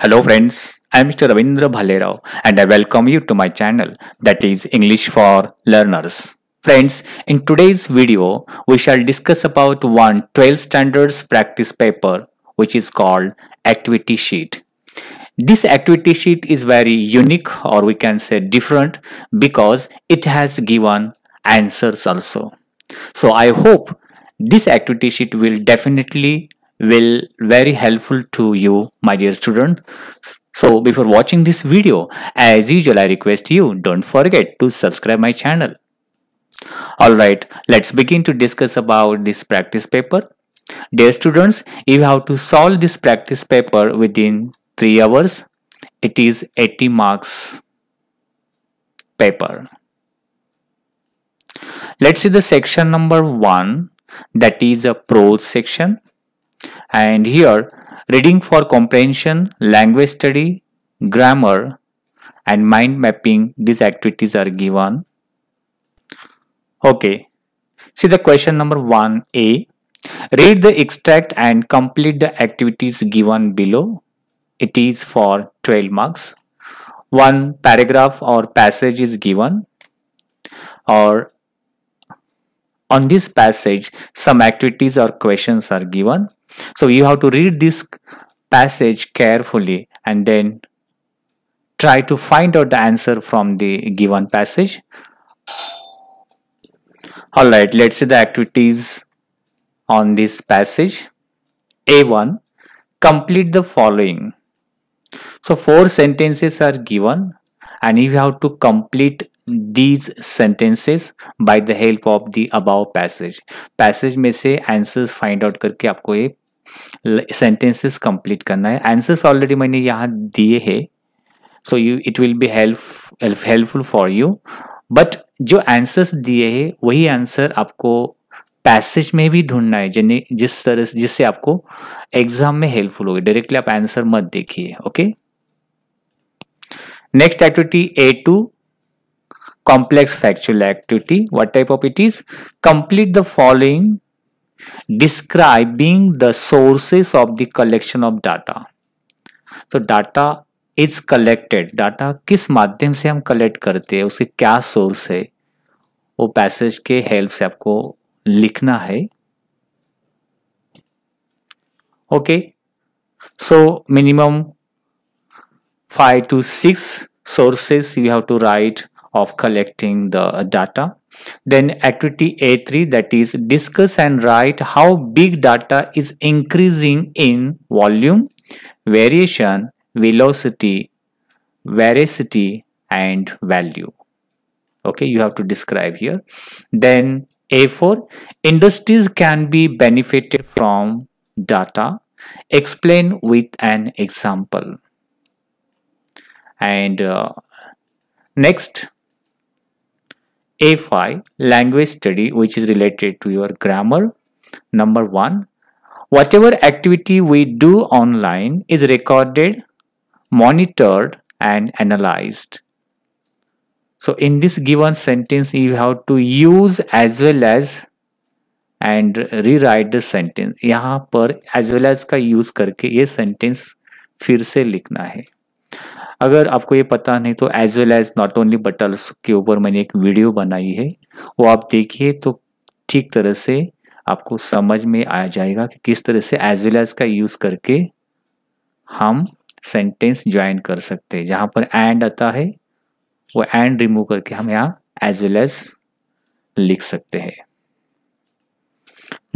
Hello friends, I am Mr. Ravindra Bhalerao and I welcome you to my channel that is English for Learners. Friends, in today's video, we shall discuss about one 12 standards practice paper which is called activity sheet. This activity sheet is very unique or we can say different because it has given answers also. So I hope this activity sheet will definitely will very helpful to you my dear student so before watching this video as usual i request you don't forget to subscribe my channel all right let's begin to discuss about this practice paper dear students you have to solve this practice paper within 3 hours it is 80 marks paper let's see the section number 1 that is a prose section and here reading for comprehension, language study, grammar and mind mapping these activities are given. Okay, see the question number 1a. Read the extract and complete the activities given below. It is for 12 marks. One paragraph or passage is given or on this passage some activities or questions are given so you have to read this passage carefully and then try to find out the answer from the given passage. Alright, let's see the activities on this passage. A1. Complete the following. So four sentences are given and you have to complete these sentences by the help of the above passage. Passage में से answers find out करके आपको ये sentences complete करना है answers already मैंने यहाँ दिए हैं so you it will be help helpful for you but जो आंसर्स दिए हैं वही आंसर आपको पैसेज में भी ढूंढना है जिन्हें जिस तरह से जिससे आपको एग्जाम में हेल्पफुल होगी डायरेक्टली आप आंसर मत देखिए okay next activity A two complex factual activity what type of it is complete the following describing the sources of the collection of data तो डाटा इज कलेक्टेड डाटा किस माध्यम से हम collect करते हैं उसके क्या सोर्स है वो पैसेज के हेल्प से आपको लिखना है okay so minimum five to six sources you have to write of collecting the data Then activity A3 that is discuss and write how big data is increasing in volume, variation, velocity, veracity and value. Okay, you have to describe here. Then A4 industries can be benefited from data. Explain with an example. And uh, next a5 language study which is related to your grammar. Number 1 whatever activity we do online is recorded, monitored and analyzed. So in this given sentence you have to use as well as and rewrite the sentence. यहाँ पर as well as का use करके ये sentence फिर से लिखना है अगर आपको ये पता नहीं तो as well as not only but also के ऊपर मैंने एक वीडियो बनाई है वो आप देखिए तो ठीक तरह से आपको समझ में आ जाएगा कि किस तरह से एज वेल एज का यूज़ करके हम सेंटेंस ज्वाइन कर सकते हैं जहां पर एंड आता है वो एंड रिमूव करके हम यहाँ एज वेल एज लिख सकते हैं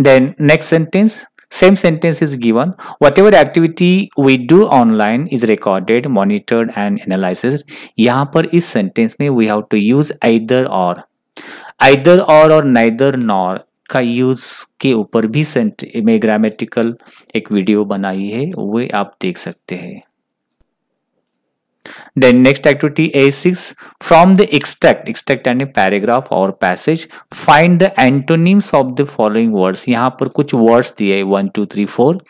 then next sentence Same sentence is given. Whatever activity we do online is recorded, monitored and analyzed. yahan par is sentence mein we have to use either or. Either or or neither nor ka use ke upar bhi भी mein grammatical ek video banayi hai वे aap dekh sakte hain Then next activity A6 from the extract extract any paragraph or passage find the antonyms of the following words यहाँ पर कुछ words दिए one two three four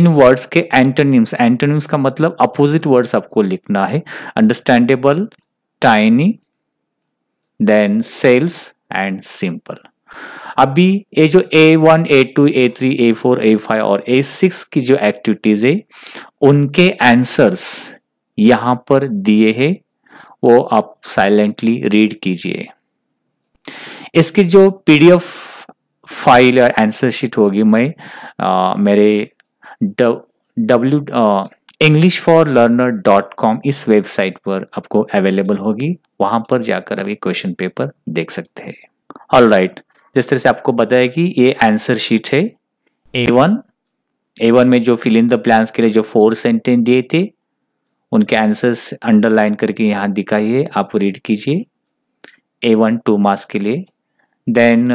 इन words के antonyms antonyms का मतलब opposite words आपको लिखना है understandable tiny then sales and simple अभी ये जो A1, A2, A3, A4, A5 और A6 की जो एक्टिविटीज है उनके आंसर्स यहां पर दिए हैं वो आप साइलेंटली रीड कीजिए इसकी जो पीडीएफ फाइल या आंसर शीट होगी मैं आ, मेरे W English for learner dot com इस वेबसाइट पर आपको अवेलेबल होगी वहां पर जाकर अभी क्वेश्चन पेपर देख सकते हैं ऑल राइट जिस तरह से आपको बताया कि ये आंसर शीट है ए वन ए वन में जो फिल इन द प्लान्स के लिए जो फोर सेंटेंस दिए थे उनके आंसर्स अंडरलाइन करके यहाँ दिखाइए आप रीड कीजिए ए वन टू मार्क्स के लिए then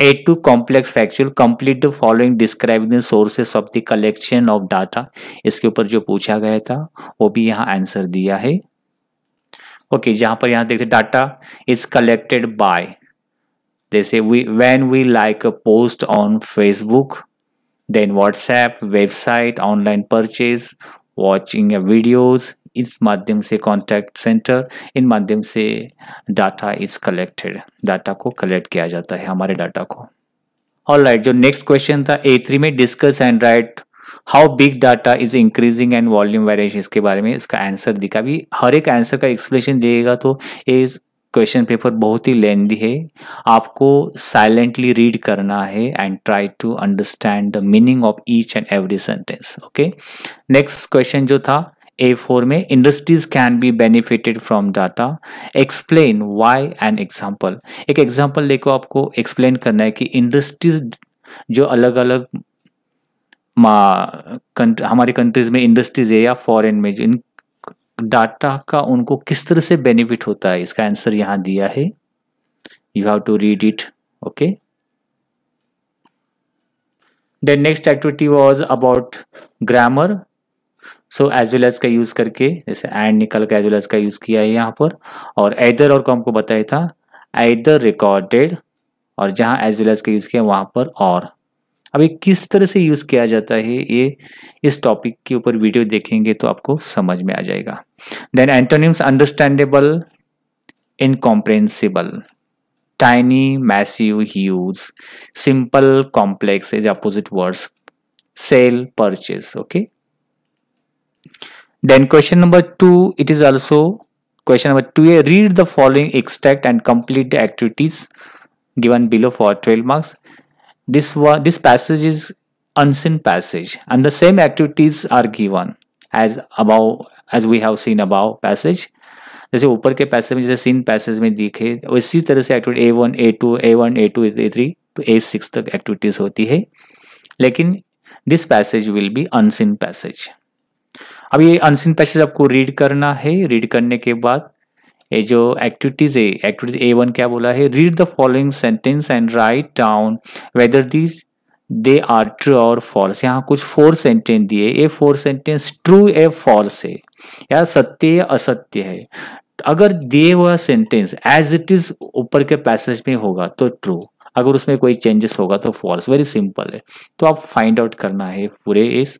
A two complex factual complete the following describe the sources of the collection of data इसके ऊपर जो पूछा गया था वो भी यहाँ आंसर दिया है ओके okay, जहां पर यहाँ देखते डाटा इज कलेक्टेड बाय जैसे we when we like a post on Facebook then WhatsApp website online purchase watching videos इस माध्यम से कॉन्टैक्ट सेंटर इन माध्यम से डाटा इज कलेक्टेड डाटा को कलेक्ट किया जाता है हमारे डाटा को और राइट right, जो नेक्स्ट क्वेश्चन था ए थ्री में discuss and write how big data is increasing and volume variation इसके बारे में इसका आंसर दिखा भी हर एक आंसर का एक्सप्लेनेशन देगा तो इज क्वेश्चन पेपर बहुत ही लेंदी है आपको साइलेंटली रीड करना है and try to understand the meaning of each and every sentence okay next question जो था ए फोर में industries can be benefited from data explain why and example एक example देखो आपको एक्सप्लेन करना है कि इंडस्ट्रीज जो अलग अलग हमारी कंट्रीज में इंडस्ट्रीज है या फॉरेन में जो इन डाटा का उनको किस तरह से बेनिफिट होता है इसका आंसर यहां दिया है you have to read it okay then next activity was about grammar so as well as का यूज करके जैसे एंड निकल का एज वेल एज का यूज किया है यहां पर और एदर और को हमको बताया था एदर रिकॉर्डेड और जहां एज वेल एज का यूज किया वहां पर और अब ये किस तरह से यूज किया जाता है ये इस टॉपिक के ऊपर वीडियो देखेंगे तो आपको समझ में आ जाएगा then antonyms understandable incomprehensible tiny massive huge simple complex is opposite words sell purchase okay then question number two it is also question number two A read the following extract and complete activities given below for twelve marks This, one this passage is unseen passage and the same activities are given as above as we have seen above passage जैसे ऊपर के passage में जैसे scene passage में दिखे इसी तरह से activity A one A two A one A two A three to A six तक एक्टिविटीज होती है लेकिन this passage will be unseen passage अब ये अनसिन पैसेज आपको रीड करना है रीड करने के बाद ये जो एक्टिविटीज है एक्टिविटीज ए वन क्या बोला है read the following sentence and write down whether these they are true और फॉल्स यहाँ कुछ फोर सेंटेंस दिए ये फोर सेंटेंस ट्रू ए फॉल्स है या सत्य या असत्य है अगर दिए हुआ सेंटेंस एज इट इज ऊपर के पैसेज में होगा तो ट्रू अगर उसमें कोई चेंजेस होगा तो फॉल्स वेरी सिंपल है तो आप फाइंड आउट करना है पूरे इस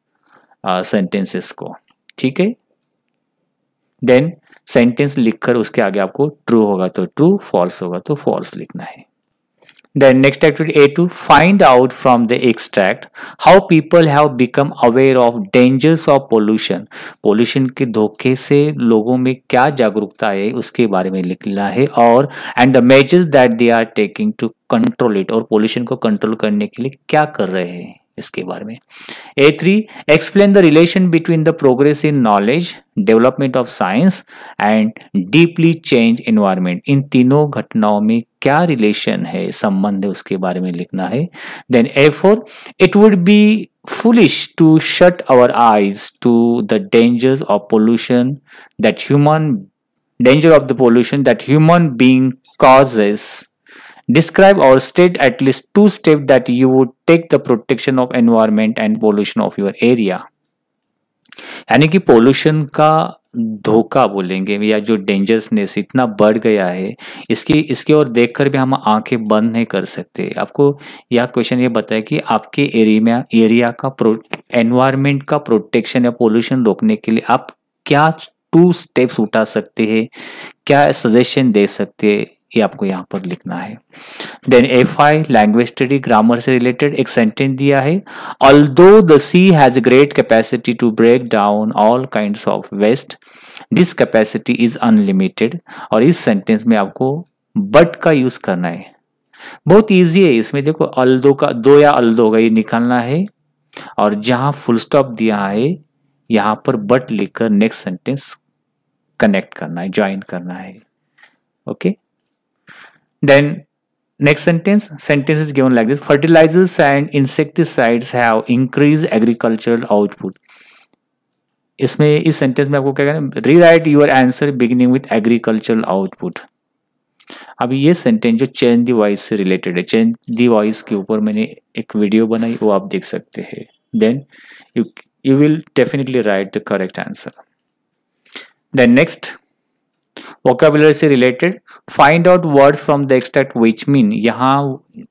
सेंटेंसेस uh, को ठीक है देन सेंटेंस लिखकर उसके आगे आपको ट्रू होगा तो ट्रू फॉल्स होगा तो फॉल्स लिखना है next activity A two find out from the extract how people have become aware of dangers of pollution pollution के धोखे से लोगों में क्या जागरूकता है उसके बारे में लिखना है और and the measures that they are taking to control it और पोल्यूशन को कंट्रोल करने के लिए क्या कर रहे हैं इसके बारे में A three explain the relation between the progress in knowledge development of science and deeply change environment इन तीनों घटनाओं में क्या रिलेशन है संबंध है उसके बारे में लिखना है then A four it would be foolish to shut our eyes to the dangers of pollution that human danger of the pollution that human being causes Describe or state at least two steps that you would take the protection of environment and pollution of your area. यानी कि pollution का धोखा बोलेंगे या जो डेंजरसनेस इतना बढ़ गया है इसकी इसके और देखकर भी हम आंखें बंद नहीं कर सकते आपको यह क्वेश्चन ये बताया कि आपके एरिया एरिया का प्रो एनवायरमेंट का प्रोटेक्शन या पोल्यूशन रोकने के लिए आप क्या टू स्टेप्स उठा सकते हैं क्या सजेशन दे सकते हैं ये आपको यहाँ पर लिखना है then F I language study grammar से रिलेटेड एक सेंटेंस दिया है although the sea has great capacity to break down all kind of waste this capacity is unlimited और इस सेंटेंस में आपको बट का यूज करना है बहुत ईजी है इसमें देखो अल्दो का दो या अल्दो का ये निकालना है और जहां फुल स्टॉप दिया है यहां पर बट लिखकर नेक्स्ट सेंटेंस कनेक्ट करना है ज्वाइन करना है okay okay? Then next sentence, sentence is given like this. Fertilizers and insecticides have increased agricultural output. इसमें इस सेंटेंस में आपको क्या कहना है rewrite your answer beginning with agricultural output अब ये सेंटेंस जो चेंज दी वॉइस से रिलेटेड है चेंज दी वॉइस के ऊपर मैंने एक वीडियो बनाई वो आप देख सकते हैं then you you will definitely write the correct answer then next vocabulary से related find out words from the extract which mean यहाँ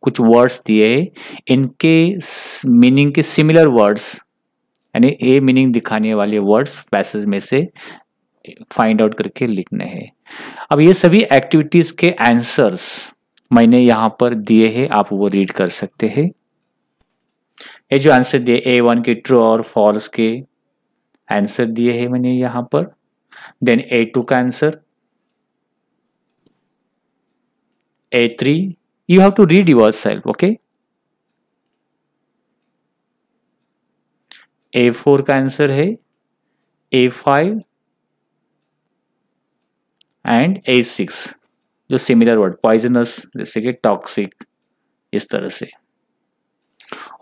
कुछ वर्ड्स दिए है इनके मीनिंग के सिमिलर वर्ड्स यानी ए मीनिंग दिखाने वाले वर्ड्स पैसेज में से फाइंड आउट करके लिखने हैं अब ये सभी एक्टिविटीज के आंसर्स मैंने यहाँ पर दिए हैं आप वो रीड कर सकते हैं ये जो आंसर दिए ए वन के ट्रू और फॉल्स के आंसर दिए हैं मैंने यहाँ पर देन ए टू का answer a3 you have to read yourself okay a4 का आंसर है a5 एंड a6 जो सिमिलर वर्ड पॉइजनस जैसे कि टॉक्सिक इस तरह से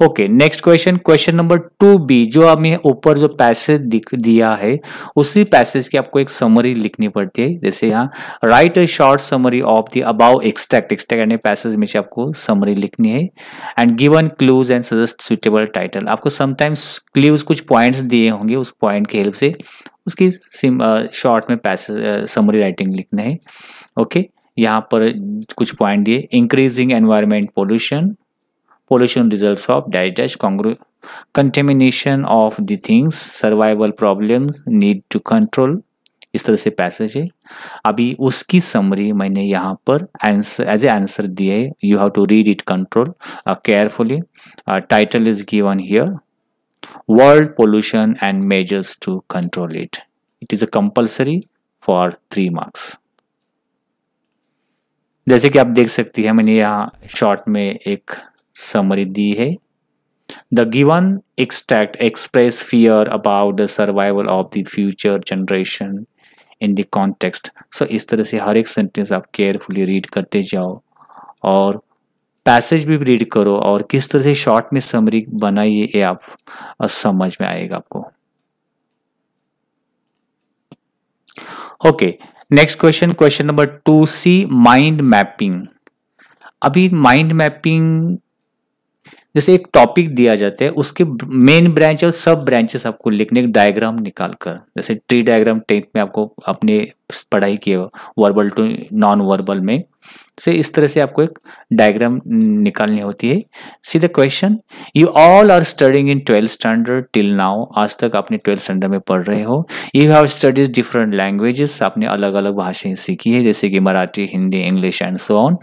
okay next question question number two B जो हमें ऊपर जो पैसेज दिया है उसी पैसेज की आपको एक समरी लिखनी पड़ती है जैसे यहाँ write a short summary of the above extract extract यानी पैसेज में से आपको समरी लिखनी है and given clues and suggest suitable title आपको समटाइम्स क्लूज कुछ पॉइंट्स दिए होंगे उस पॉइंट की हेल्प से उसकी शॉर्ट में पैसेज समरी राइटिंग लिखना है ओके okay? यहाँ पर कुछ पॉइंट दिए increasing environment pollution pollution results of dash dash contamination of the things survival problems need to control इस तरह से पैसेज है अभी उसकी समरी मैंने यहाँ पर आंसर एज ए आंसर दिए है you have to read it control carefully title is given here world pollution and measures to control it it is a compulsory for three marks जैसे कि आप देख सकती हैं मैंने यहाँ शॉर्ट में एक समरी दी है the given extract express fear about the survival of the future generation in the context so इस तरह से हर एक सेंटेंस आप केयरफुली रीड करते जाओ और पैसेज भी रीड करो और किस तरह से शॉर्ट में समरी बनाइए ये आप समझ में आएगा आपको okay next question question number two C mind mapping अभी माइंड मैपिंग जैसे एक टॉपिक दिया जाता है उसके मेन ब्रांच और सब ब्रांचेस आपको लिखने डायग्राम निकाल कर जैसे ट्री डायग्राम टेंथ में आपको अपने पढ़ाई किए वर्बल टू नॉन वर्बल में से इस तरह से आपको एक डायग्राम निकालनी होती है see the question you all are studying in twelfth standard till now आज तक आपने ट्वेल्थ स्टैंडर्ड में पढ़ रहे हो you have studies different languages आपने अलग अलग भाषाएं सीखी है जैसे कि Marathi Hindi English and so on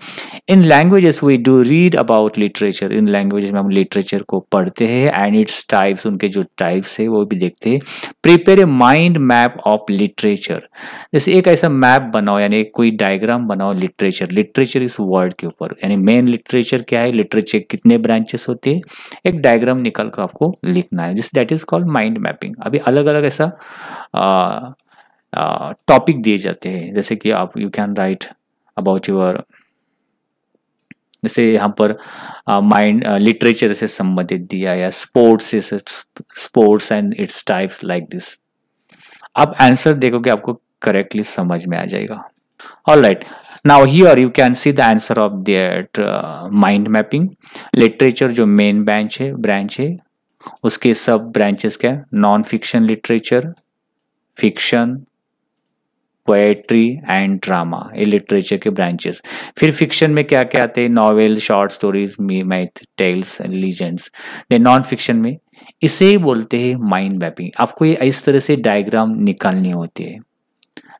in languages we do read about literature in language में हम लिटरेचर को पढ़ते हैं एंड इट्स टाइप्स उनके जो टाइप्स है वो भी देखते हैं prepare a mind map of literature जैसे एक ऐसा मैप बनाओ यानी कोई डायग्राम बनाओ लिटरेचर लिटरेचर लिटरेचर इस वर्ड के ऊपर यानी मेन लिटरेचर क्या है लिटरेचर कितने ब्रांचेस होते हैं एक डायग्राम निकाल कर आपको लिखना है जिस that is called mind mapping अभी अलग अलग ऐसा टॉपिक दिए जाते हैं जैसे कि आप you can write about your जैसे यहाँ पर माइंड लिटरेचर से संबंधित दिया या sports sports and its types like this आप आंसर देखोगे आपको करेक्टली समझ में आ जाएगा all right right. now here you can see the answer of that uh, mind mapping literature जो main branch है branch है उसके सब branches क्या है non fiction literature fiction poetry and drama ये लिटरेचर के ब्रांचेस फिर फिक्शन में क्या क्या आते हैं novel short stories myth tales legends then non fiction में इसे ही बोलते हैं माइंड मैपिंग आपको ये इस तरह से डायग्राम निकालनी होती है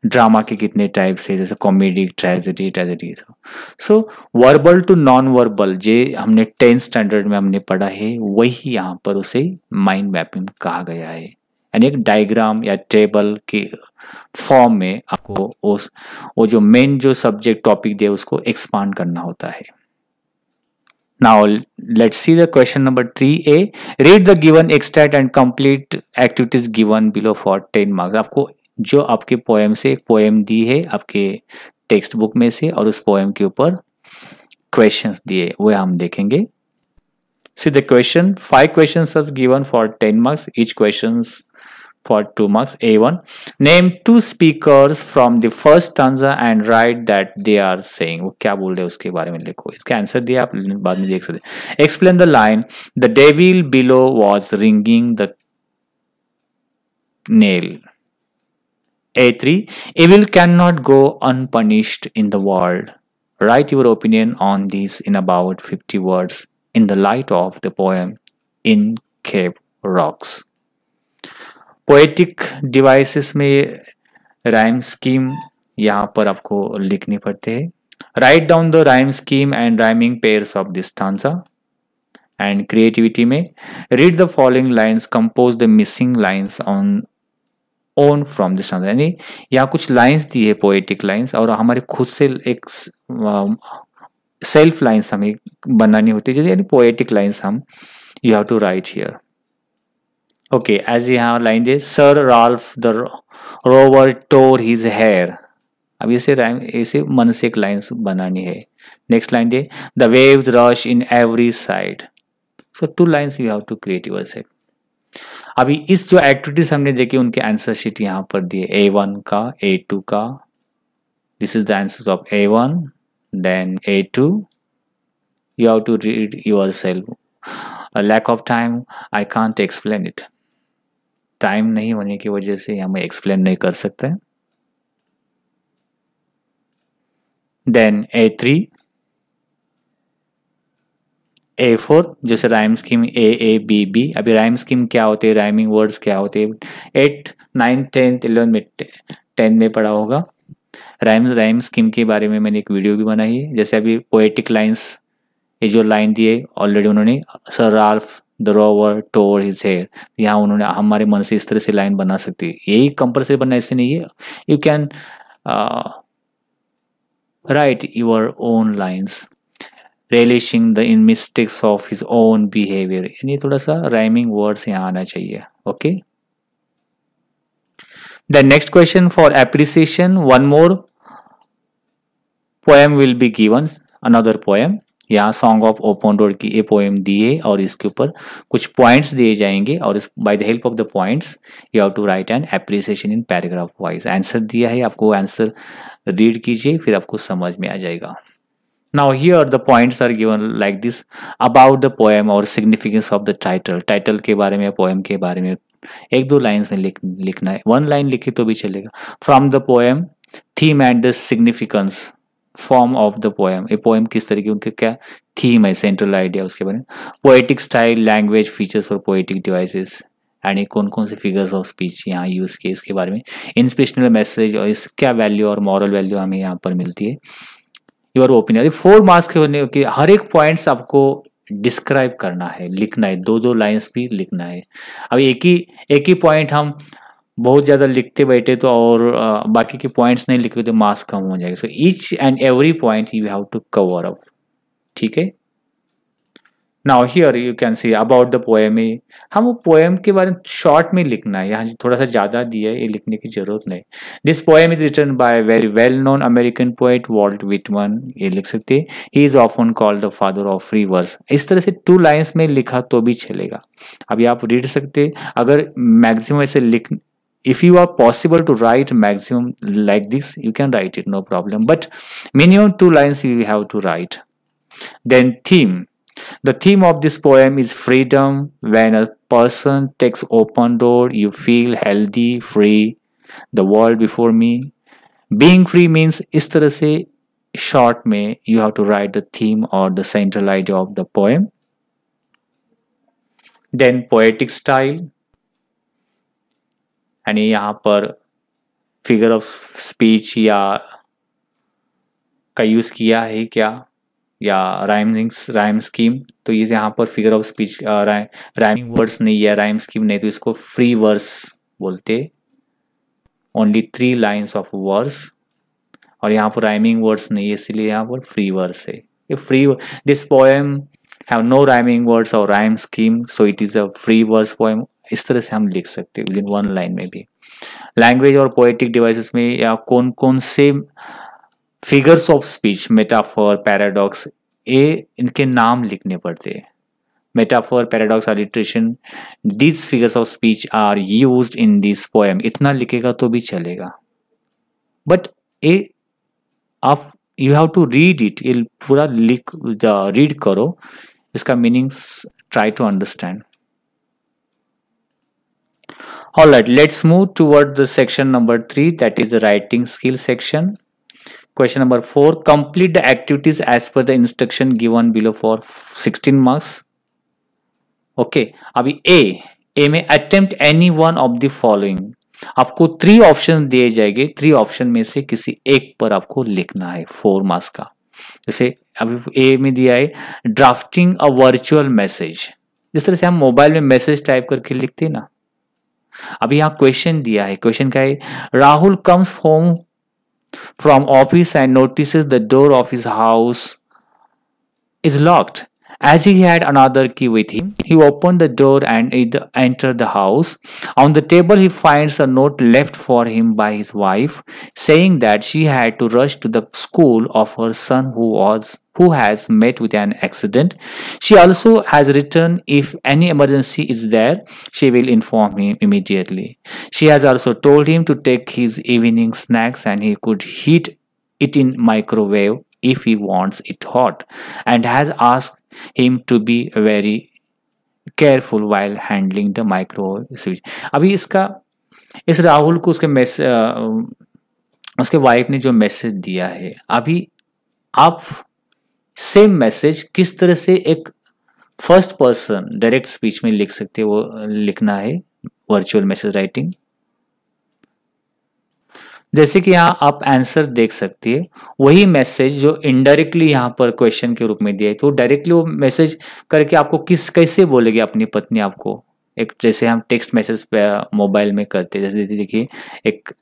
ड्रामा के कितने टाइप्स है जैसे comedy tragedy tragedy so verbal to non verbal जे हमने टेंथ स्टैंडर्ड में हमने पढ़ा है वही यहाँ पर उसे माइंड मैपिंग कहा गया है यानी एक डायग्राम या टेबल के फॉर्म में आपको उस वो जो मेन जो सब्जेक्ट टॉपिक दे उसको एक्सपांड करना होता है Now let's see the question number three A. Read the given extract and complete activities given below for ten marks. आपको जो आपके पोएम से एक पोएम दी है आपके टेक्स्ट बुक में से और उस पोएम के ऊपर क्वेश्चन दिए वह हम देखेंगे see the question five question given for ten marks each question for two marks A name two speakers from the first stanza and write that they are saying से क्या बोल रहे हैं उसके बारे में लिखो इसका आंसर दिया आप बाद में देख सकते explain the line the devil below was ringing the nail A3, evil cannot go unpunished in the world. Write your opinion on this in about 50 words in the light of the poem In cave Rocks. Poetic devices may rhyme scheme yahan par aapko likhne Write down the rhyme scheme and rhyming pairs of this stanza. And creativity may read the following lines, compose the missing lines on own from this another यानी यहाँ कुछ lines दी है poetic lines और हमारे खुद से एक self lines um, हमें बनानी होती है यानी पोएटिक लाइंस हम you have to write here okay as यहाँ लाइन दे Sir Ralph the Rover tore his hair अब इसे राइम इसे मन से एक लाइन्स बनानी है नेक्स्ट लाइन दे the waves rush in every side so two lines you have to create yourself अभी इस जो एक्टिविटीज हमने देखी उनके आंसर शीट यहां पर दिए ए वन का ए टू का this is the answer of A one then A two you have to read yourself lack of time I can't explain it time नहीं होने की वजह से हम एक्सप्लेन नहीं कर सकते then A three A four जैसे rhyme scheme A A B B अभी राइम स्कीम क्या होते हैं राइमिंग वर्ड्स क्या होते हैं एट नाइन टेंथ इलेवन में टेन में पढ़ा होगा राइम राइम स्कीम के बारे में मैंने एक वीडियो भी बनाई है जैसे अभी पोएटिक लाइन्स ये जो लाइन दिए ऑलरेडी उन्होंने Sir Ralph the Rover tore his hair यहाँ उन्होंने हमारे मन से इस तरह से लाइन बना सकती है यही कंपल्सरी बनना ऐसे नहीं है you can write your own lines relishing the in mistakes of his own behaviour यानी थोड़ा सा राइमिंग वर्ड्स यहाँ आना चाहिए okay the next question for appreciation one more poem will be given another poem यहाँ सॉन्ग ऑफ ओपन रोड की ये poem दिए और इसके ऊपर कुछ पॉइंट्स दिए जाएंगे और इस by the help of the points you have to write an appreciation in paragraph wise answer दिया है आपको आंसर रीड कीजिए फिर आपको समझ में आ जाएगा Now here the points are given like this about the poem or significance of the title. Title के बारे में poem के बारे में एक दो lines में लिख लिखना है one line लिखी तो भी चलेगा from the poem theme and the significance form of the poem ये poem किस तरीके उनके क्या theme है central idea उसके बारे में poetic style language features और poetic devices एंड कौन कौन से फिगर्स ऑफ स्पीच यहाँ यूज़ किए इसके बारे में इंस्पिरेशनल मैसेज और इस क्या वैल्यू और मॉरल वैल्यू हमें यहाँ पर मिलती है योर ओपिनियन ये फोर मार्क्स के होने के हर एक पॉइंट्स आपको डिस्क्राइब करना है लिखना है दो दो लाइंस भी लिखना है अब एक ही एक ही पॉइंट हम बहुत ज़्यादा लिखते बैठे तो और आ, बाकी के पॉइंट्स नहीं लिखे तो मार्क्स कम हो जाएंगे so each and every point you have to cover up ठीक है now here you can see about the poem A हम वो पोएम के बारे में शॉर्ट में लिखना है यहाँ थोड़ा सा ज़्यादा दिया है ये लिखने की ज़रूरत नहीं this poem is written by very well known American poet Walt Whitman ये लिख सकते he is often called the father of free verse इस तरह से टू लाइन्स में लिखा तो भी चलेगा अभी आप रीड सकते अगर मैक्सिमम ऐसे लिख if you are possible to write maximum like this you can write it no problem but minimum two lines you have to write then theme The theme of this poem is freedom. When a person takes open door, you feel healthy, free, the world before me. Being free means is तरह short may you have to write the theme or the central idea of the poem. Then poetic style. यानी यहाँ पर figure of speech या का use किया है क्या या राइमिंग राइम स्कीम तो ये यहाँ पर figure of speech rhyming words नहीं है राइम स्कीम नहीं तो इसको फ्री वर्स बोलते only three lines of verse और यहाँ पर राइमिंग वर्ड्स नहीं है इसलिए यहाँ पर फ्री वर्स है ये free this poem have no rhyming words और rhyme scheme so it is a free verse poem इस तरह से हम लिख सकते हैं विद इन वन लाइन में भी लैंग्वेज और पोएटिक डिवाइसेस में या कौन कौन से figures of speech metaphor paradox ये इनके नाम लिखने पड़ते हैं metaphor paradox alliteration this figures of speech are use in this poem इतना लिखेगा तो भी चलेगा बट ए आप you have to read it ये पूरा लिख रीड करो इसका meaning try to understand all right let's move toward the section number three that is the writing skill section question number four complete the activities as per the instruction given below for 16 marks okay अभी A A में attempt any one of the following आपको three option दिए जाएंगे three option में से किसी एक पर आपको लिखना है फोर मार्क्स का जैसे अभी ए में दिया है ड्राफ्टिंग अ वर्चुअल मैसेज जिस तरह से हम मोबाइल में मैसेज टाइप करके लिखते हैं ना अभी यहां क्वेश्चन दिया है क्वेश्चन क्या है Rahul comes home from office and notices the door of his house is locked. As he had another key with him, he opened the door and entered the house. On the table, he finds a note left for him by his wife, saying that she had to rush to the school of her son who was who has met with an accident. She also has written if any emergency is there, she will inform him immediately. She has also told him to take his evening snacks and he could heat it in microwave if he wants it hot and has asked him to be very careful while handling the microwave. अभी इसका इस राहुल को उसके mess उसके wife ने जो message दिया है अभी आप सेम मैसेज किस तरह से एक फर्स्ट पर्सन डायरेक्ट स्पीच में लिख सकते वो लिखना है वर्चुअल मैसेज राइटिंग जैसे कि यहाँ आप आंसर देख सकती है वही मैसेज जो इनडायरेक्टली यहाँ पर क्वेश्चन के रूप में दिया है तो डायरेक्टली वो मैसेज करके आपको किस कैसे बोलेगी अपनी पत्नी आपको एक जैसे हम टेक्स्ट मैसेज मोबाइल में करते जैसे देखिए एक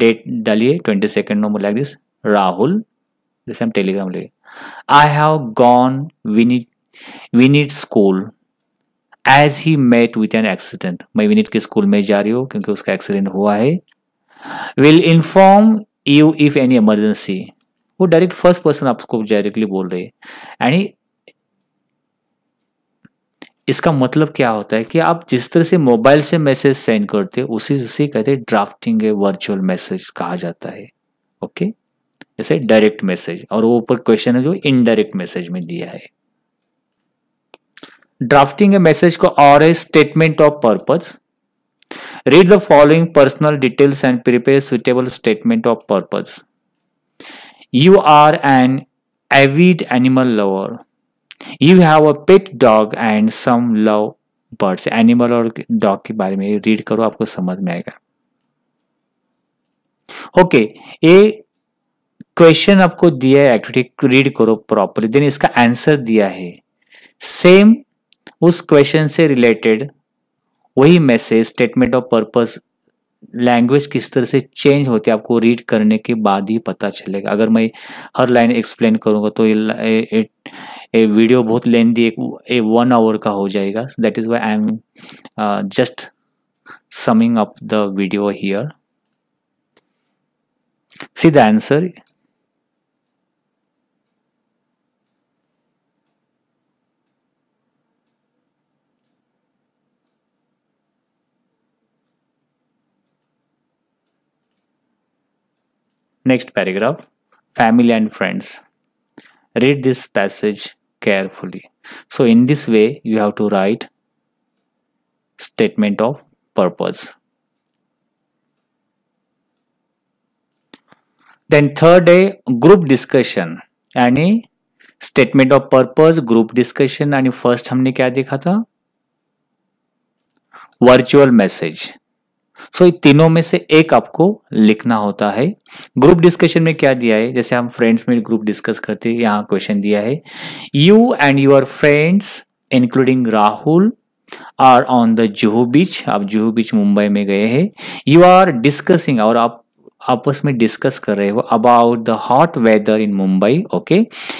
डेट डालिए twenty second number like this Rahul जैसे हम टेलीग्राम लेंगे I have gone Vineet Vineet school as he met with an accident मैं विनीट के स्कूल में जा रही हूँ क्योंकि उसका एक्सीडेंट हुआ है will inform you if any emergency वो डायरेक्ट फर्स्ट पर्सन आपको डायरेक्टली बोल रहे हैं एनी इसका मतलब क्या होता है कि आप जिस तरह से मोबाइल से मैसेज सेंड करते हो उसी से कहते हैं ड्राफ्टिंग ए वर्चुअल मैसेज कहा जाता है ओके okay? जैसे डायरेक्ट मैसेज और वो ऊपर क्वेश्चन है जो इनडायरेक्ट मैसेज में दिया है ड्राफ्टिंग ए मैसेज को और A statement of purpose read the following personal details and prepare suitable statement of purpose you are an avid animal lover you have a pet dog and some love birds animal और dog के बारे में read करो आपको समझ में आएगा okay okay, ये क्वेश्चन आपको दिया है एक्टिविटी रीड करो प्रॉपरली देन इसका आंसर दिया है सेम उस क्वेश्चन से रिलेटेड वही message statement of purpose language किस तरह से चेंज होती है आपको रीड करने के बाद ही पता चलेगा अगर मैं हर लाइन एक्सप्लेन करूंगा तो ये वीडियो बहुत लेंदी एक वन आवर का हो जाएगा that is why I am just summing up the video here see the answer Next paragraph family and friends. Read this passage carefully. So, in this way, you have to write statement of purpose. Then, third day, group discussion. Any statement of purpose, group discussion. आणि first, we have देखा था virtual message. सो ये तीनों में से एक आपको लिखना होता है ग्रुप डिस्कशन में क्या दिया है जैसे हम फ्रेंड्स में ग्रुप डिस्कस करते हैं यहाँ क्वेश्चन दिया है you and your friends including Rahul are on the Juhu beach आप जुहू बीच मुंबई में गए हैं यू आर डिस्कसिंग और आप आपस में डिस्कस कर रहे हो about the hot weather in Mumbai okay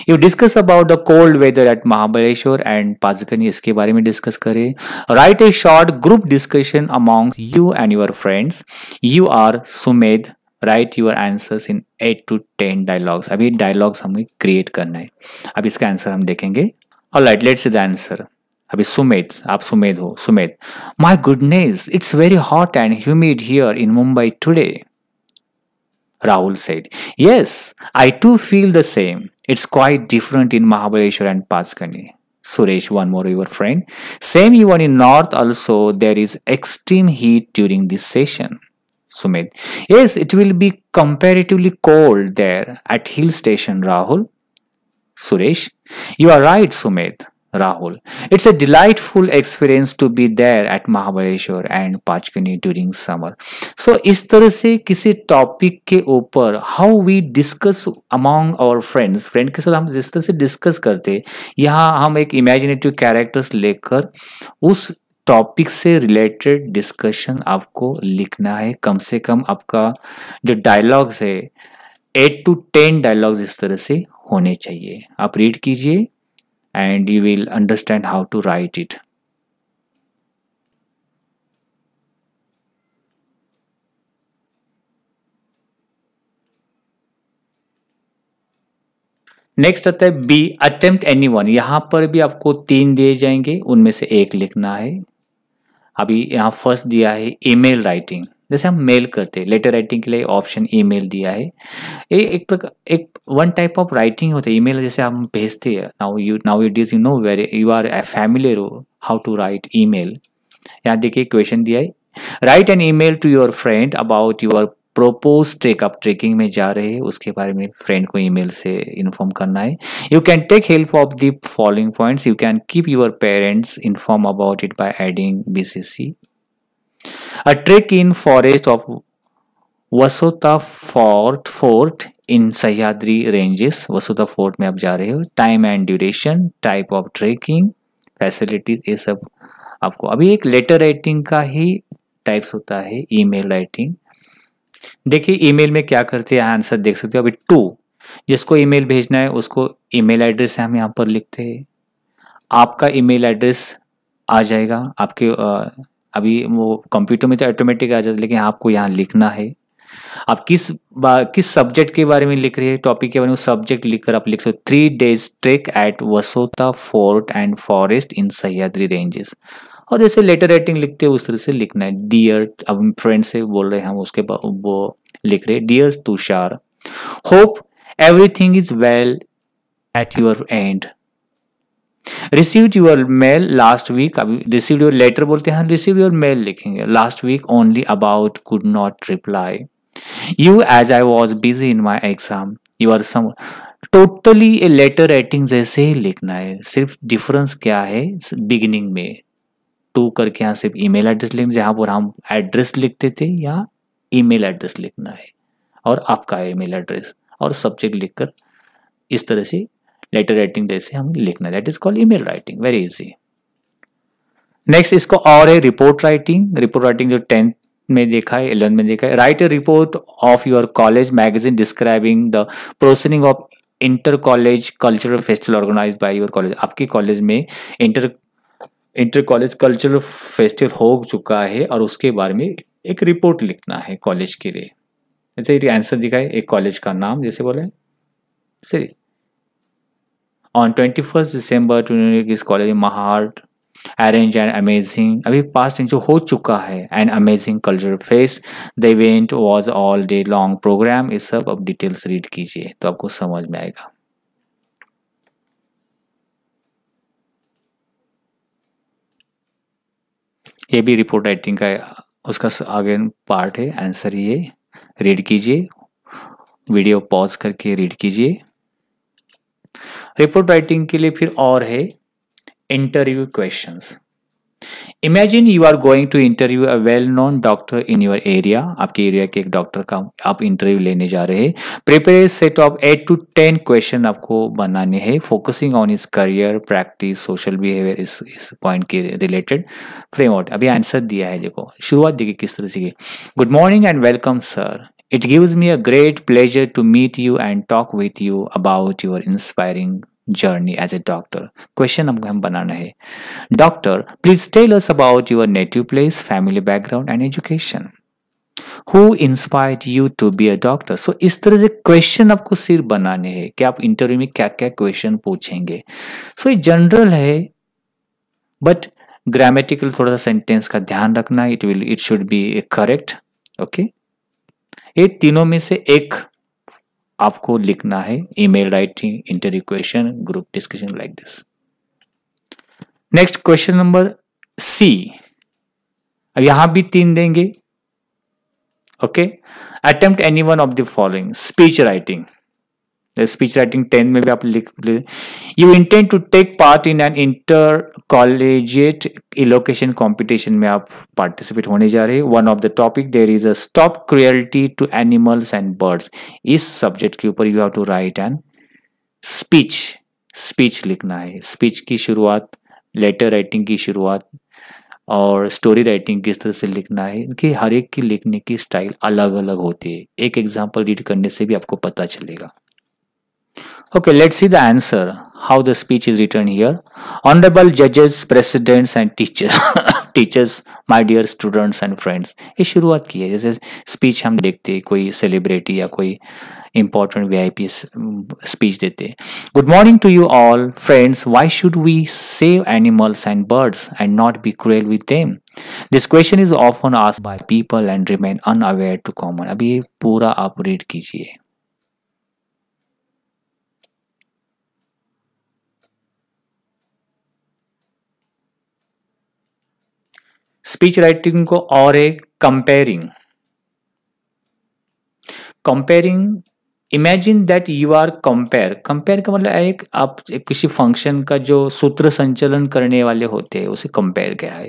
you discuss about the cold weather at Mahabaleshwar and Panchgani इसके बारे में डिस्कस करें write a short group discussion among you and your friends you are Sumedh write your answer in eight to ten dialogues अभी dialogues हमें create करना है अब इसका आंसर हम देखेंगे और लाइट लेट से आंसर अभी सुमेध आप सुमेध हो Sumedh my goodness it's very hot and humid here in Mumbai today Rahul said. Yes, I too feel the same. It's quite different in Mahabaleshwar and Paskani. Suresh, one more your friend. Same even in north also there is extreme heat during this session. Sumit. Yes, it will be comparatively cold there at hill station Rahul. Suresh. You are right Sumit. Rahul. It's a delightful experience to be there at Mahabaleshwar and Pachkani during summer. So इस तरह से किसी topic के ऊपर how we discuss among our friends friend के साथ हम जिस तरह से डिस्कस करते यहाँ हम एक इमेजिनेटिव कैरेक्टर्स लेकर उस टॉपिक से रिलेटेड डिस्कशन आपको लिखना है कम से कम आपका जो डायलॉग्स है एट टू टेन डायलॉग्स इस तरह से होने चाहिए आप रीड कीजिए and you will understand how to write it next आता है बी अटेम्प्ट एनी वन यहां पर भी आपको तीन दिए जाएंगे उनमें से एक लिखना है अभी यहां फर्स्ट दिया है ईमेल राइटिंग जैसे हम मेल करते हैं लेटर राइटिंग के लिए ऑप्शन ईमेल दिया है ये एक प्रकार एक वन टाइप ऑफ राइटिंग होता है ईमेल जैसे हम भेजते हैं now you now you this you know where you are familiar how to write email यहाँ देखिए क्वेश्चन दिया है write an email to your friend about your propose take up आप ट्रेकिंग में जा रहे हैं उसके बारे में फ्रेंड को ईमेल से इन्फॉर्म करना है you can take help of the following points you can keep your parents inform about it by adding BCC A trek in forest of vasota fort fort इन sahyadri ranges vasota फोर्ट में आप जा रहे हो time and duration type of trekking facilities ये सब आपको अभी एक letter writing का ही types होता है email राइटिंग देखिए ईमेल में क्या करते हैं आंसर देख सकते हो अभी टू जिसको ईमेल भेजना है उसको ईमेल एड्रेस हम यहाँ पर लिखते हैं आपका ईमेल एड्रेस आ जाएगा आपके अभी वो कंप्यूटर में तो ऑटोमेटिक आ जाता है लेकिन आपको यहाँ लिखना है आप किस किस सब्जेक्ट के बारे में लिख रहे हैं टॉपिक के बारे में सब्जेक्ट लिखकर आप लिख सकते three days trek at Vasota fort and forest in Sahyadri ranges और जैसे लेटर राइटिंग लिखते हो उस तरह से लिखना है डियर अब फ्रेंड से बोल रहे हैं हम उसके वो लिख रहे dear Tushar hope everything is well at your end received your mail last week अभी रिसीव्ड योर लेटर बोलते हैं रिसीव योर मेल लिखेंगे last week only about could not reply you as I was busy in my exam you are some totally a letter writing जैसे ही लिखना है सिर्फ difference क्या है बिगिनिंग में टू करके यहाँ सिर्फ ईमेल एड्रेस लिखेंगे जहाँ पर हम एड्रेस लिखते थे यहाँ ईमेल एड्रेस लिखना है और आपका ईमेल एड्रेस और सब्जेक्ट लिखकर इस तरह से लेटर राइटिंग जैसे हम लिखना that is called email writing very easy next इसको और है रिपोर्ट राइटिंग रिपोर्ट राइटिंग जो टेंथ में देखा है इलेवन में देखा है write a report of your college magazine describing the proceeding of inter college cultural festival organize by your college आपके कॉलेज में inter inter college cultural festival हो चुका है और उसके बारे में एक रिपोर्ट लिखना है कॉलेज के लिए जैसे आंसर दिखाए एक कॉलेज का नाम जैसे बोले है सही ऑन ट्वेंटी फर्स्ट दिसंबर इस कॉलेज महार्ट अरेंज एंड अमेजिंग अभी पास इन जो हो चुका है and amazing culture fest the event was all day long program ये सब अब डिटेल्स रीड कीजिए तो आपको समझ में आएगा ये भी रिपोर्ट राइटिंग का उसका आगे पार्ट है आंसर ये रीड कीजिए वीडियो पॉज करके रीड कीजिए रिपोर्ट राइटिंग के लिए फिर और है interview questions imagine you are going to interview a well known doctor in your area आपके एरिया के एक डॉक्टर का आप इंटरव्यू लेने जा रहे हैं prepare set of eight to ten question आपको बनाने हैं focusing on his career practice social behaviour इस इस पॉइंट के रिलेटेड फ्रेमवर्क अभी आंसर दिया है देखो शुरुआत देखिए किस तरह से good morning and welcome sir It gives me a great pleasure to meet you and talk with you about your inspiring journey as a doctor. Question हमको हम बनाना है Doctor, please tell us about your native place, family background and education. Who inspired you to be a doctor? So इस तरह से question आपको सिर्फ बनाने हैं कि आप interview में क्या क्या question पूछेंगे so, ये general है but grammatical थोड़ा सा sentence का ध्यान रखना It will, it should be correct. Okay. ये तीनों में से एक आपको लिखना है email writing inter equation group discussion like this next question number C अब यहां भी तीन देंगे okay attempt any one of the following speech writing speech writing ten में भी आप लिख you intend to take part in an inter collegiate elocution competition में आप पार्टिसिपेट होने जा रहे हैं one of the topic there is a stop cruelty to animals and birds इस सब्जेक्ट के ऊपर you have to write an speech speech लिखना है स्पीच की शुरुआत लेटर राइटिंग की शुरुआत और स्टोरी राइटिंग किस तरह से लिखना है इनकी हर एक की लिखने की स्टाइल अलग अलग होती है एक एग्जाम्पल रीड करने से भी आपको पता चलेगा Okay, let's see the answer. How the speech is written here. Honorable judges, presidents, and teachers, teachers, my dear students and friends. It is शुरुआत की है speech हम देखते हैं celebrity या कोई important VIP speech देते Good morning to you all, friends. Why should we save animals and birds and not be cruel with them? This question is often asked by people and remain unaware to common. अभी पूरा आप read कीजिए. Speech writing को और एक compering compering imagine that you are compere compere का मतलब एक आप एक किसी फंक्शन का जो सूत्र संचलन करने वाले होते हैं उसे कंपेयर क्या है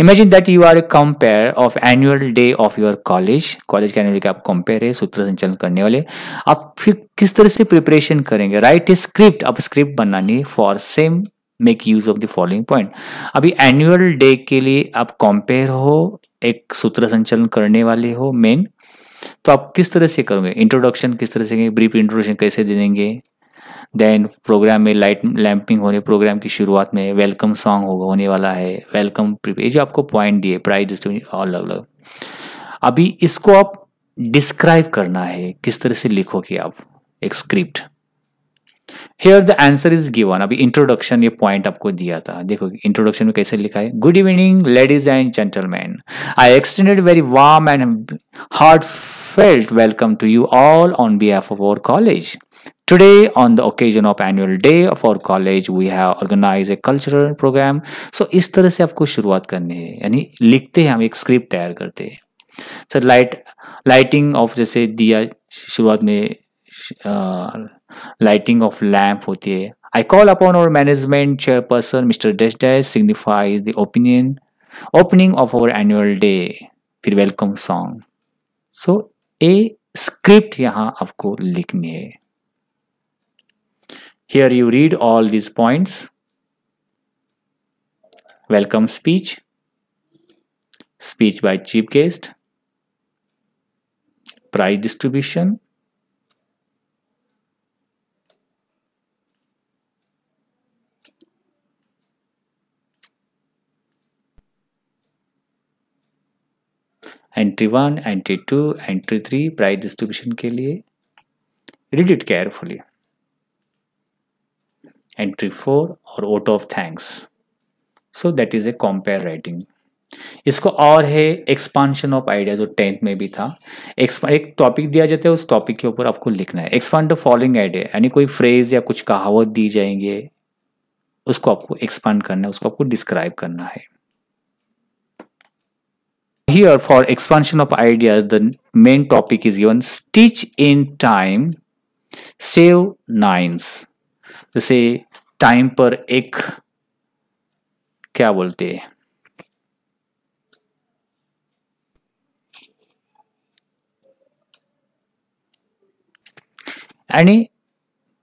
imagine that you are a compere of annual day of your college college के एनुअल आप कंपेयर है सूत्र संचलन करने वाले आप फिर किस तरह से प्रिपरेशन करेंगे राइट ए स्क्रिप्ट आप स्क्रिप्ट बनानी for same make use of the following point अभी एनुअल डे के लिए आप कॉम्पेयर हो एक सूत्र संचालन करने वाले हो मेन तो आप किस तरह से करोगे इंट्रोडक्शन किस तरह से ब्रीफ इंट्रोडक्शन कैसे दे देंगे देन प्रोग्राम में लाइट लैंपिंग होने प्रोग्राम की शुरुआत में वेलकम सॉन्ग होगा होने वाला है वेलकम ये जो आपको पॉइंट दिए प्राइज अलग अलग अभी इसको आप डिस्क्राइब करना है किस तरह से लिखोगे आप एक script here the answer is given अभी इंट्रोडक्शन ये पॉइंट आपको दिया था देखो इंट्रोडक्शन में कैसे लिखा है good evening ladies and gentleman I extended very warm and heartfelt welcome to you all on behalf of our college today on the occasion of annual day of our college we have organize a cultural program so इस तरह से आपको शुरुआत करनी है यानी लिखते हैं हम एक स्क्रिप्ट तैयार करते हैं सर लाइट लाइटिंग ऑफ जैसे दिया शुरुआत में आ, लाइटिंग ऑफ लैम्प होती है I call upon our management chairperson mister dash dash signifies the opinion opening of our annual day फिर welcome song so a script यहां आपको लिखनी है here you read all these points welcome speech speech by chief guest prize distribution entry one entry two entry three prize distribution के लिए read it carefully entry four और vote of thanks so that is a compere writing इसको और है expansion of idea जो tenth में भी था एक टॉपिक दिया जाता है उस टॉपिक के ऊपर आपको लिखना है एक्सपांड द फॉलोइंग आइडिया यानी कोई फ्रेज या कुछ कहावत दी जाएंगे उसको आपको एक्सपांड करना है उसको आपको डिस्क्राइब करना है Here for expansion of ideas, the main topic is given stitch in time, save nines. जैसे टाइम पर एक क्या बोलते हैं आणि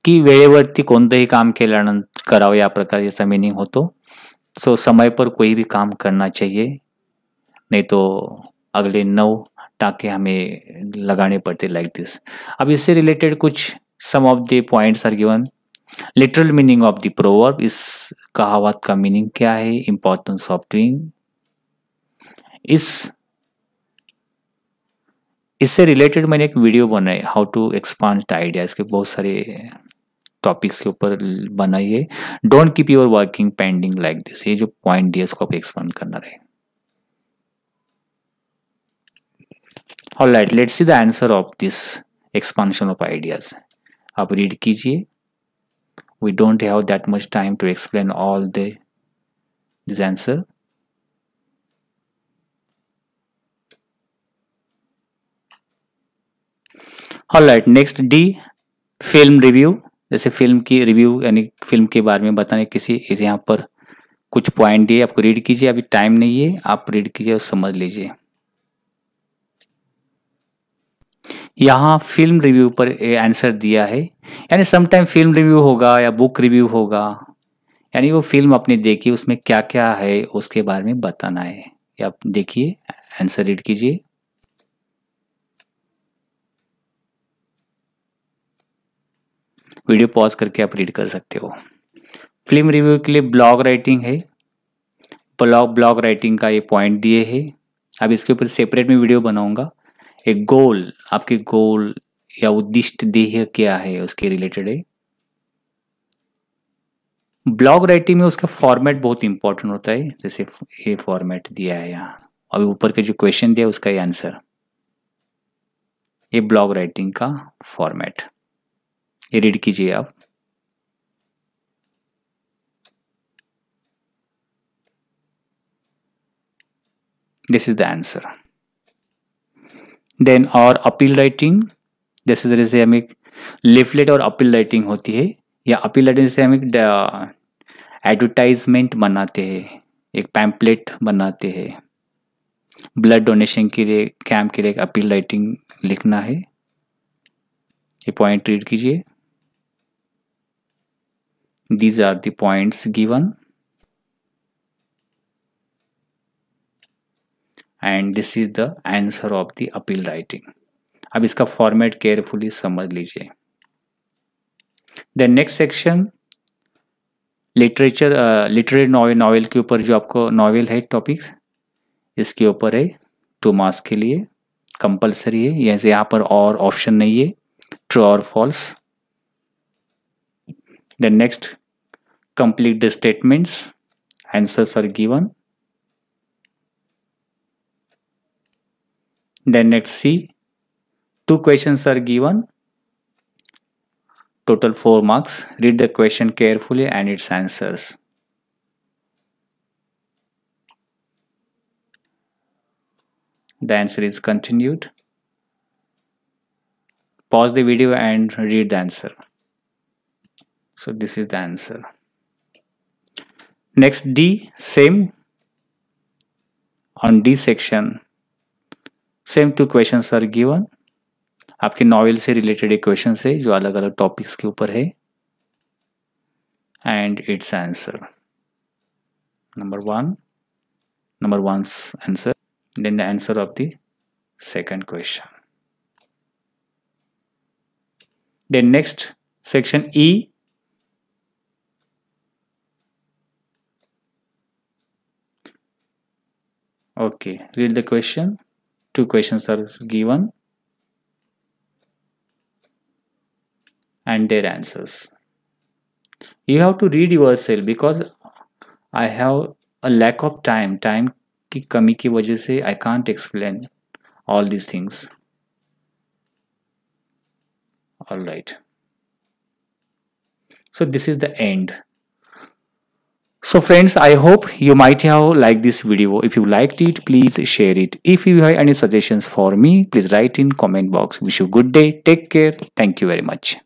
की वेळेवरती कोणतंही काम केल्यानंतर करावं या प्रकार याचा मिनिंग होतो सो समय पर कोई भी काम करना चाहिए नहीं तो अगले नौ टाँके हमें लगाने पड़ते लाइक दिस अब इससे रिलेटेड कुछ some of the points are given literal meaning of the proverb इस कहावत का मीनिंग क्या है इंपॉर्टेंस ऑफ डूइंग इस इससे रिलेटेड मैंने एक वीडियो बनाई हाउ टू एक्सपांड आइडिया इसके बहुत सारे टॉपिक्स के ऊपर बनाई है don't keep your working pending like this ये जो पॉइंट दिया इसको आप एक्सपांड करना रहेगा all right let see the answer of this expansion of ideas आप रीड कीजिए we don't have that much time to explain all the this answer all right next D film review जैसे film की review यानी film के बारे में बताने किसी इस यहाँ पर कुछ पॉइंट दिए आपको रीड कीजिए अभी टाइम नहीं है आप रीड कीजिए और समझ लीजिए यहाँ फिल्म रिव्यू पर आंसर दिया है यानी समटाइम फिल्म रिव्यू होगा या बुक रिव्यू होगा यानी वो फिल्म आपने देखी उसमें क्या क्या है उसके बारे में बताना है आप देखिए आंसर रीड कीजिए वीडियो पॉज करके आप रीड कर सकते हो फिल्म रिव्यू के लिए ब्लॉग राइटिंग है ब्लॉग ब्लॉग राइटिंग का ये पॉइंट दिए है अब इसके ऊपर सेपरेट में वीडियो बनाऊंगा एक गोल आपके गोल या उद्दिष्ट देह क्या है उसके रिलेटेड है ब्लॉग राइटिंग में उसका फॉर्मेट बहुत इंपॉर्टेंट होता है जैसे ये फॉर्मेट दिया है यहाँ अभी ऊपर के जो क्वेश्चन दिया उसका ये आंसर ये ब्लॉग राइटिंग का फॉर्मेट ये रीड कीजिए आप this is the answer then और अपील राइटिंग जैसे तरह से हमें लिफलेट और अपील राइटिंग होती है या अपील राइटिंग से हम एक एडवर्टाइजमेंट बनाते हैं एक पैम्पलेट बनाते हैं ब्लड डोनेशन के लिए कैंप के लिए एक अपील राइटिंग लिखना है ये पॉइंट रीड कीजिए these are the points given and this is the answer of the appeal writing अब इसका फॉर्मेट केयरफुली समझ लीजिए then next section literature literary novel novel के ऊपर जो आपको नॉवेल है टॉपिक्स इसके ऊपर है टू मार्क्स के लिए कंपलसरी है से यहाँ पर और ऑप्शन नहीं है ट्रू और false then next complete the statements answers are given Then let's see. Two questions are given. Total 4 marks. Read the question carefully and its answers. The answer is continued. Pause the video and read the answer. So this is the answer. Next D, same on D section same two question are given आपके novel से related एक question है जो अलग अलग topics के ऊपर है and its answer number one number one answer then the answer of the second question then next section E okay read the question two questions are given and their answers you have to read yourself because i have a lack of time time की कमी की वजह से I can't explain all these things all right so this is the so friends, I hope you might have liked this video. If you liked it, please share it. If you have any suggestions for me, please write in comment box. Wish you good day. Take care. Thank you very much.